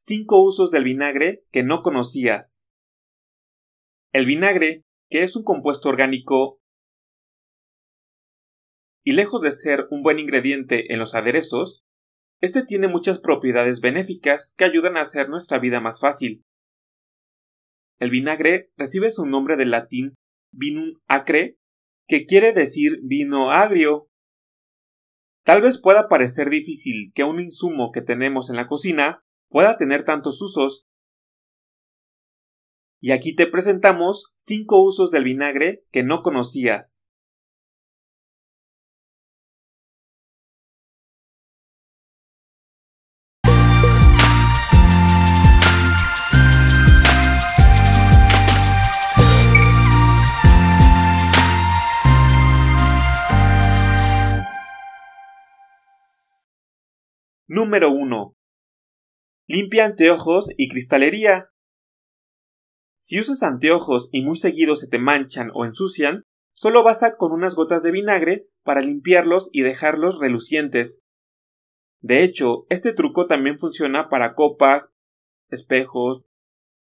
5 usos del vinagre que no conocías. El vinagre, que es un compuesto orgánico y lejos de ser un buen ingrediente en los aderezos, este tiene muchas propiedades benéficas que ayudan a hacer nuestra vida más fácil. El vinagre recibe su nombre del latín vinum acre, que quiere decir vino agrio. Tal vez pueda parecer difícil que un insumo que tenemos en la cocina pueda tener tantos usos. Y aquí te presentamos 5 usos del vinagre que no conocías. Número 1. Limpia anteojos y cristalería. Si usas anteojos y muy seguido se te manchan o ensucian, solo basta con unas gotas de vinagre para limpiarlos y dejarlos relucientes. De hecho, este truco también funciona para copas, espejos,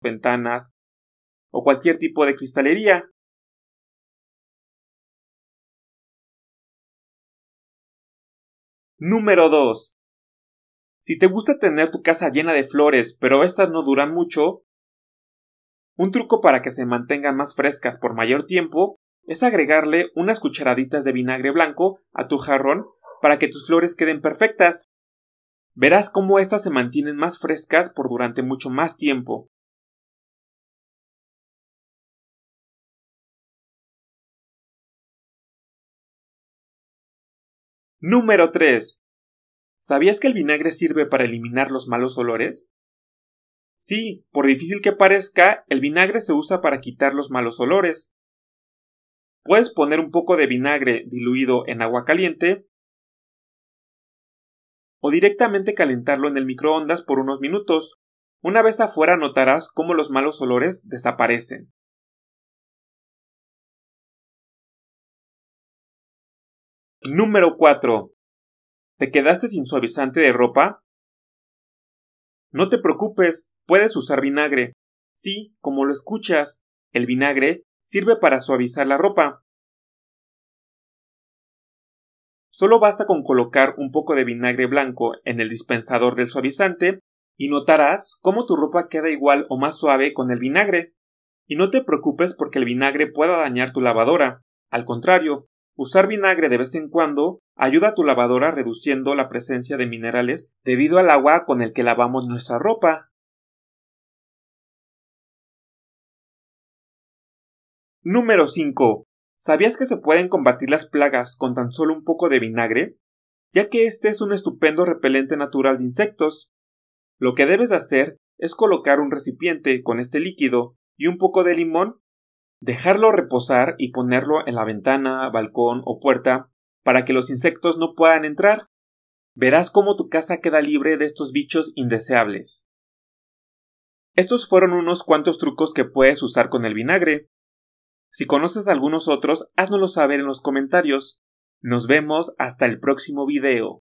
ventanas o cualquier tipo de cristalería. Número 2. Si te gusta tener tu casa llena de flores, pero estas no duran mucho, un truco para que se mantengan más frescas por mayor tiempo es agregarle unas cucharaditas de vinagre blanco a tu jarrón para que tus flores queden perfectas. Verás cómo estas se mantienen más frescas por durante mucho más tiempo. Número 3. ¿Sabías que el vinagre sirve para eliminar los malos olores? Sí, por difícil que parezca, el vinagre se usa para quitar los malos olores. Puedes poner un poco de vinagre diluido en agua caliente o directamente calentarlo en el microondas por unos minutos. Una vez afuera notarás cómo los malos olores desaparecen. Número 4. ¿Te quedaste sin suavizante de ropa? No te preocupes, puedes usar vinagre. Sí, como lo escuchas, el vinagre sirve para suavizar la ropa. Solo basta con colocar un poco de vinagre blanco en el dispensador del suavizante y notarás cómo tu ropa queda igual o más suave con el vinagre. Y no te preocupes porque el vinagre pueda dañar tu lavadora. Al contrario, Usar vinagre de vez en cuando ayuda a tu lavadora reduciendo la presencia de minerales debido al agua con el que lavamos nuestra ropa. Número 5. ¿Sabías que se pueden combatir las plagas con tan solo un poco de vinagre? Ya que este es un estupendo repelente natural de insectos. Lo que debes hacer es colocar un recipiente con este líquido y un poco de limón dejarlo reposar y ponerlo en la ventana, balcón o puerta para que los insectos no puedan entrar. Verás cómo tu casa queda libre de estos bichos indeseables. Estos fueron unos cuantos trucos que puedes usar con el vinagre. Si conoces algunos otros, háznoslo saber en los comentarios. Nos vemos hasta el próximo video.